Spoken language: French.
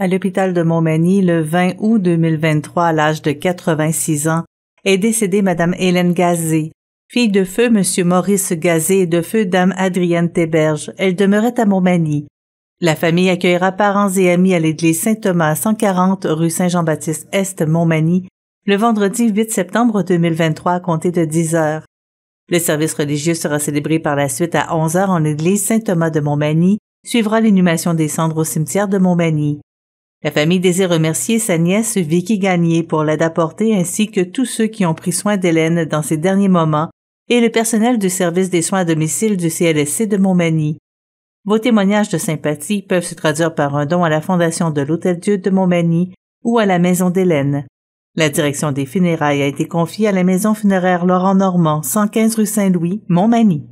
à l'hôpital de Montmagny le 20 août 2023 à l'âge de 86 ans est décédée Madame Hélène Gazé, fille de feu Monsieur Maurice Gazé et de feu Dame Adrienne Théberge. Elle demeurait à Montmagny. La famille accueillera parents et amis à l'église Saint-Thomas 140 rue Saint-Jean-Baptiste-Est Montmagny le vendredi 8 septembre 2023 à compter de 10 heures. Le service religieux sera célébré par la suite à 11 heures en l'église Saint-Thomas de Montmagny, suivra l'inhumation des cendres au cimetière de Montmagny. La famille désire remercier sa nièce Vicky Gagné pour l'aide apportée ainsi que tous ceux qui ont pris soin d'Hélène dans ses derniers moments et le personnel du service des soins à domicile du CLSC de Montmagny. Vos témoignages de sympathie peuvent se traduire par un don à la fondation de l'Hôtel Dieu de Montmagny ou à la Maison d'Hélène. La direction des funérailles a été confiée à la Maison funéraire Laurent Normand, 115 rue Saint-Louis, Montmagny.